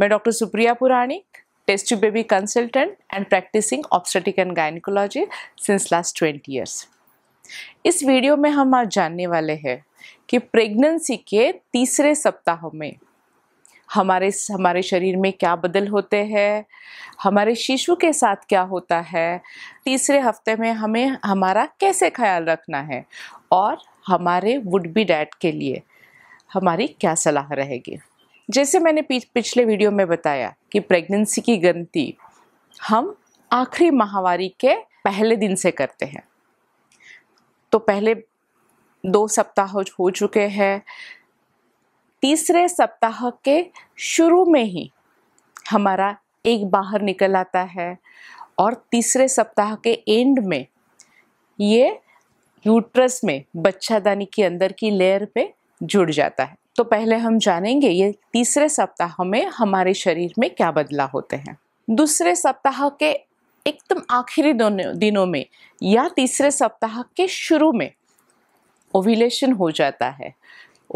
मैं doctor Supriya Purani test baby consultant and practicing practicing and gynaecology since last twenty years इस video में हम आज जानने वाले हैं कि प्रेगनेंसी के तीसरे सप्ताह में हमारे हमारे शरीर में क्या बदल होते हैं हमारे शिशु के साथ क्या होता है तीसरे हफ्ते में हमें हमारा कैसे ख्याल रखना है और हमारे वुड बी डैड के लिए हमारी क्या सलाह रहेगी जैसे मैंने पिछले वीडियो में बताया कि प्रेगनेंसी की गिनती हम आखिरी माहवारी के पहले दिन से करते हैं तो पहले दो सप्ताह हो चुके हैं तीसरे सप्ताह के शुरू में ही हमारा एक बाहर निकल आता है और तीसरे सप्ताह के एंड में ये यूट्रस में बच्चादानी के अंदर की लेयर पे जुड़ जाता है तो पहले हम जानेंगे ये तीसरे सप्ताह में हमारे शरीर में क्या बदलाव होते हैं दूसरे सप्ताह के एकदम आखिरी दिनों में या तीसरे सप्ताह के शुरू में ओविलेशन हो जाता है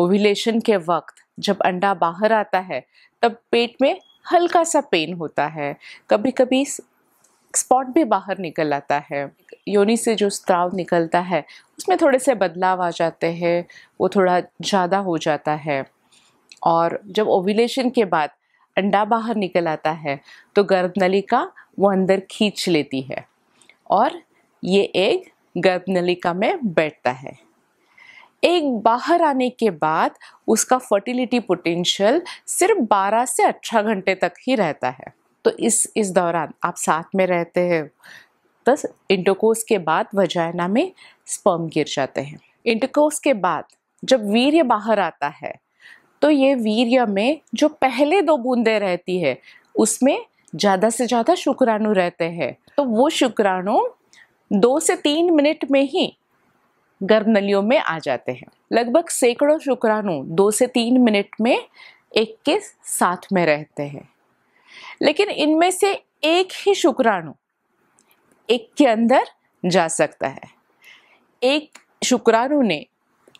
ओविलेशन के वक्त जब अंडा बाहर आता है तब पेट में हल्का सा पेन होता है कभी कभी स्पॉट भी बाहर निकल आता है योनि से जो स्त्राव निकलता है उसमें थोड़े से बदलाव आ जाते हैं वो थोड़ा ज़्यादा हो जाता है और जब ओविलेशन के बाद अंडा बाहर निकल आता है तो गर्भ वो अंदर खींच लेती है और ये एक गर्भ नलिका में बैठता है एक बाहर आने के बाद उसका फर्टिलिटी पोटेंशियल सिर्फ 12 से 18 घंटे तक ही रहता है तो इस इस दौरान आप साथ में रहते हैं तक इंटोकोस के बाद वजाइना में स्पर्म गिर जाते हैं इंटोकोस के बाद जब वीर्य बाहर आता है तो ये वीर्य में जो पहले दो बूंदें रहती है उसमें ज़्यादा से ज़्यादा शुक्राणु रहते हैं तो वो शुक्राणु दो से तीन मिनट में ही गर्भ नलियों में आ जाते हैं लगभग सैकड़ों शुक्राणु दो से तीन मिनट में एक के साथ में रहते हैं लेकिन इनमें से एक ही शुक्राणु एक के अंदर जा सकता है एक शुक्राणु ने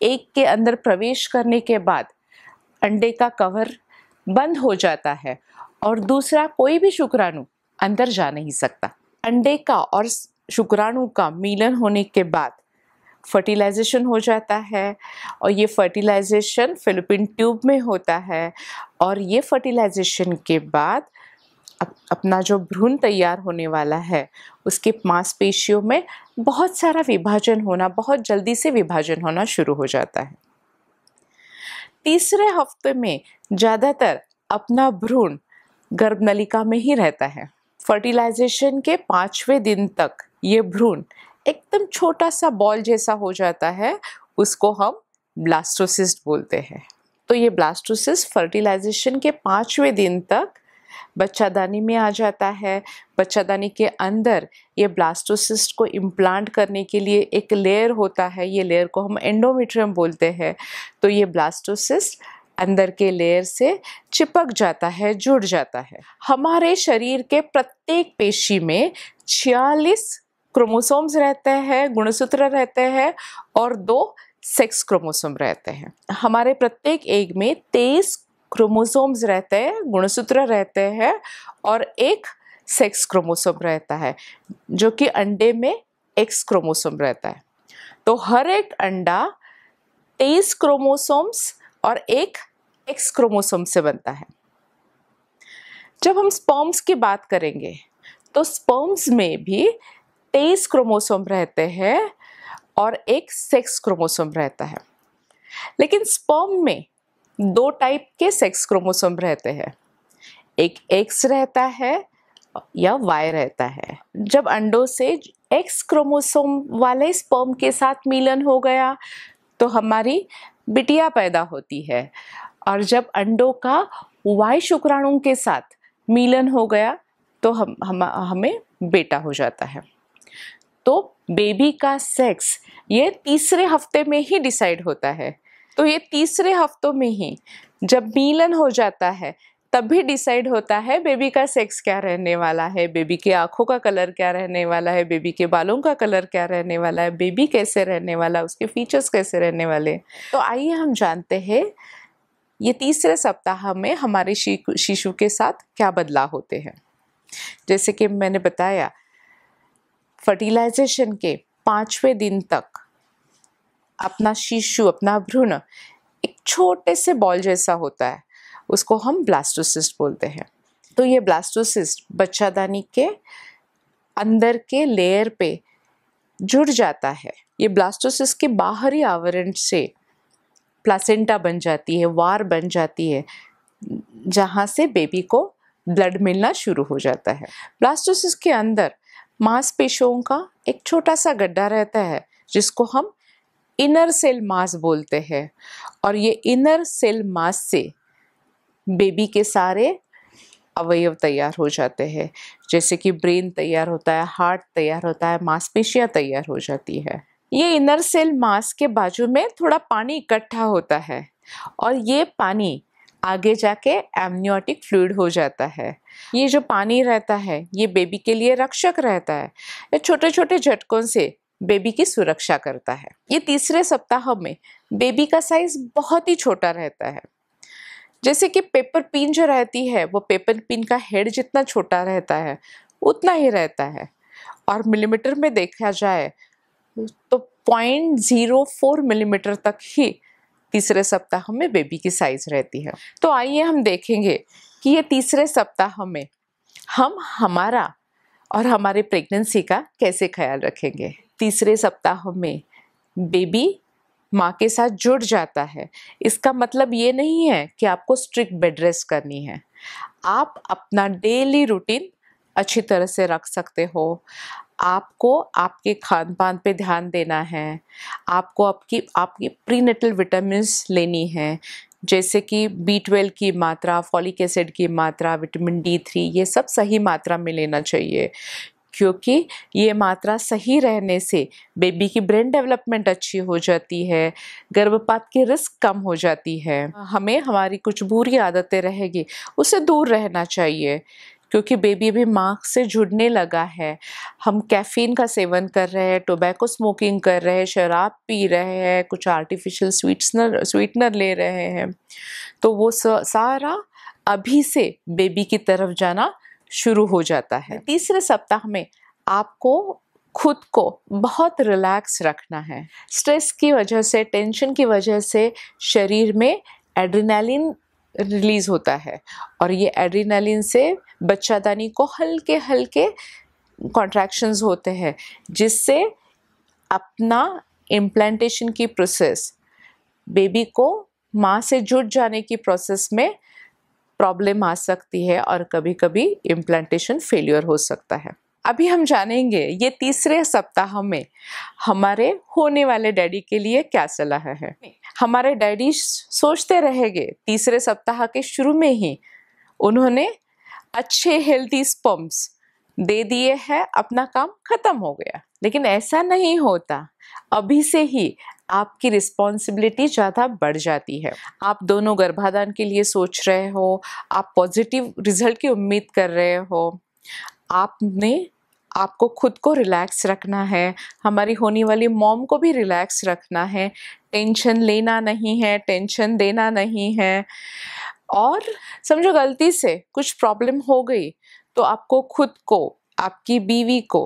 एक के अंदर प्रवेश करने के बाद अंडे का कवर बंद हो जाता है और दूसरा कोई भी शुक्राणु अंदर जा नहीं सकता अंडे का और शुक्राणु का मिलन होने के बाद फर्टिलाइजेशन हो जाता है और ये फर्टिलाइजेशन फिलिपिन ट्यूब में होता है और ये फर्टिलाइजेशन के बाद अप, अपना जो भ्रूण तैयार होने वाला है उसके मांसपेशियों में बहुत सारा विभाजन होना बहुत जल्दी से विभाजन होना शुरू हो जाता है तीसरे हफ्ते में ज़्यादातर अपना भ्रूण गर्भनलिका में ही रहता है फर्टिलाइजेशन के पाँचवें दिन तक ये भ्रूण एकदम छोटा सा बॉल जैसा हो जाता है उसको हम ब्लास्टोसिस्ट बोलते हैं तो ये ब्लास्टोसिस्ट फर्टिलाइजेशन के पाँचवें दिन तक बच्चादानी में आ जाता है बच्चादानी के अंदर ये ब्लास्टोसिस्ट को इम्प्लांट करने के लिए एक लेयर होता है ये लेयर को हम एंडोमेट्रियम बोलते हैं तो ये ब्लास्टोसिस्ट अंदर के लेयर से चिपक जाता है जुड़ जाता है हमारे शरीर के प्रत्येक पेशी में छियालीस क्रोमोसोम्स रहते हैं गुणसूत्र रहते हैं और दो सेक्स क्रोमोसोम रहते हैं हमारे प्रत्येक एग में तेईस क्रोमोसोम्स रहते हैं गुणसूत्र रहते हैं और एक सेक्स क्रोमोसोम रहता है जो कि अंडे में एक्स क्रोमोसोम रहता है तो हर एक अंडा तेईस क्रोमोसोम्स और एक एक्स क्रोमोसोम से बनता है जब हम स्पर्म्स की बात करेंगे तो स्पर्म्स में भी तेईस क्रोमोसोम रहते हैं और एक सेक्स क्रोमोसोम रहता है लेकिन स्पर्म में दो टाइप के सेक्स क्रोमोसोम रहते हैं एक एक्स रहता है या वाई रहता है जब अंडों से एक्स क्रोमोसोम वाले स्पर्म के साथ मिलन हो गया तो हमारी बिटिया पैदा होती है और जब अंडों का वाई शुक्राणु के साथ मिलन हो गया तो हम हम हमें बेटा हो जाता है तो बेबी का सेक्स ये तीसरे हफ्ते में ही डिसाइड होता है तो ये तीसरे हफ्तों में ही जब मिलन हो जाता है तभी डिसाइड होता है बेबी का सेक्स क्या रहने वाला है बेबी की आँखों का कलर क्या रहने वाला है बेबी के बालों का कलर क्या रहने वाला है बेबी कैसे रहने वाला है उसके फीचर्स कैसे रहने वाले तो आइए हम जानते हैं ये तीसरे सप्ताह में हमारे शिशु के साथ क्या बदलाव होते हैं जैसे कि मैंने बताया फर्टिलाइजेशन के पाँचवें दिन तक अपना शीशु अपना भ्रूण एक छोटे से बॉल जैसा होता है उसको हम ब्लास्टोसिस्ट बोलते हैं तो ये ब्लास्टोसिस्ट बच्चादानी के अंदर के लेयर पे जुड़ जाता है ये ब्लास्टोसिस के बाहरी आवरण से प्लासेंटा बन जाती है वार बन जाती है जहाँ से बेबी को ब्लड मिलना शुरू हो जाता है ब्लास्टोसिस के अंदर मांसपेशियों का एक छोटा सा गड्ढा रहता है जिसको हम इनर सेल मास बोलते हैं और ये इनर सेल मास से बेबी के सारे अवयव तैयार हो जाते हैं जैसे कि ब्रेन तैयार होता है हार्ट तैयार होता है मांसपेशियाँ तैयार हो जाती है ये इनर सेल मास के बाजू में थोड़ा पानी इकट्ठा होता है और ये पानी आगे जाके एमनियोटिक फ्लूड हो जाता है ये जो पानी रहता है ये बेबी के लिए रक्षक रहता है छोटे छोटे झटकों से बेबी की सुरक्षा करता है ये तीसरे सप्ताह में बेबी का साइज बहुत ही छोटा रहता है जैसे कि पेपर पिन जो रहती है वो पेपर पिन का हेड जितना छोटा रहता है उतना ही रहता है और मिलीमीटर में देखा जाए तो पॉइंट ज़ीरो फोर मिलीमीटर तक ही तीसरे सप्ताह में बेबी की साइज़ रहती है तो आइए हम देखेंगे कि ये तीसरे सप्ताह में हम हमारा और हमारे प्रेगनेंसी का कैसे ख्याल रखेंगे तीसरे सप्ताह में बेबी माँ के साथ जुड़ जाता है इसका मतलब ये नहीं है कि आपको स्ट्रिक्ट बेड रेस्ट करनी है आप अपना डेली रूटीन अच्छी तरह से रख सकते हो आपको आपके खान पान पे ध्यान देना है आपको आपकी आपकी प्रीनेटल विटामिन्स लेनी है जैसे कि बी ट्वेल्व की मात्रा फॉलिक एसिड की मात्रा विटामिन डी थ्री ये सब सही मात्रा में लेना चाहिए क्योंकि ये मात्रा सही रहने से बेबी की ब्रेन डेवलपमेंट अच्छी हो जाती है गर्भपात की रिस्क कम हो जाती है हमें हमारी कुछ बुरी आदतें रहेगी उसे दूर रहना चाहिए क्योंकि बेबी अभी माँ से जुड़ने लगा है हम कैफ़ीन का सेवन कर रहे हैं टोबैको स्मोकिंग कर रहे हैं शराब पी रहे हैं कुछ आर्टिफिशियल स्वीट्सनर स्वीटनर ले रहे हैं तो वो सारा अभी से बेबी की तरफ जाना शुरू हो जाता है तीसरे सप्ताह में आपको खुद को बहुत रिलैक्स रखना है स्ट्रेस की वजह से टेंशन की वजह से शरीर में एड्रीनालिन रिलीज़ होता है और ये एड्रीनालिन से बच्चादानी को हल्के हल्के कॉन्ट्रैक्शंस होते हैं जिससे अपना इम्प्लांटेशन की प्रोसेस बेबी को माँ से जुड़ जाने की प्रोसेस में प्रॉब्लम आ सकती है और कभी कभी इम्प्लांटेशन फेल्योर हो सकता है अभी हम जानेंगे ये तीसरे सप्ताह में हमारे होने वाले डैडी के लिए क्या सलाह है हमारे डैडी सोचते रहेंगे तीसरे सप्ताह के शुरू में ही उन्होंने अच्छे हेल्थी स्पम्प्स दे दिए हैं अपना काम खत्म हो गया लेकिन ऐसा नहीं होता अभी से ही आपकी रिस्पॉन्सिबिलिटी ज़्यादा बढ़ जाती है आप दोनों गर्भाधान के लिए सोच रहे हो आप पॉजिटिव रिजल्ट की उम्मीद कर रहे हो आपने आपको खुद को रिलैक्स रखना है हमारी होने वाली मॉम को भी रिलैक्स रखना है टेंशन लेना नहीं है टेंशन देना नहीं है और समझो गलती से कुछ प्रॉब्लम हो गई तो आपको खुद को आपकी बीवी को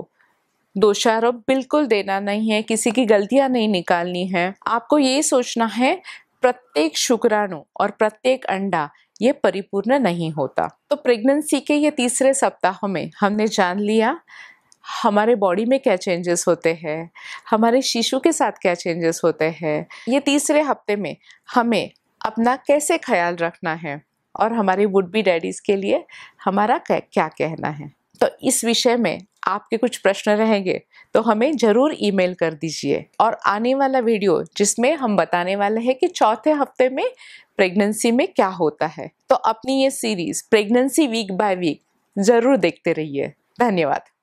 दोषारोप बिल्कुल देना नहीं है किसी की गलतियां नहीं निकालनी है आपको ये सोचना है प्रत्येक शुक्राणु और प्रत्येक अंडा ये परिपूर्ण नहीं होता तो प्रेगनेंसी के ये तीसरे सप्ताह में हमने जान लिया हमारे बॉडी में क्या चेंजेस होते हैं हमारे शिशु के साथ क्या चेंजेस होते हैं ये तीसरे हफ्ते में हमें अपना कैसे ख्याल रखना है और हमारे वुड बी डैडीज़ के लिए हमारा क्या कहना है तो इस विषय में आपके कुछ प्रश्न रहेंगे तो हमें ज़रूर ईमेल कर दीजिए और आने वाला वीडियो जिसमें हम बताने वाले हैं कि चौथे हफ्ते में प्रेगनेंसी में क्या होता है तो अपनी ये series pregnancy week by week ज़रूर देखते रहिए धन्यवाद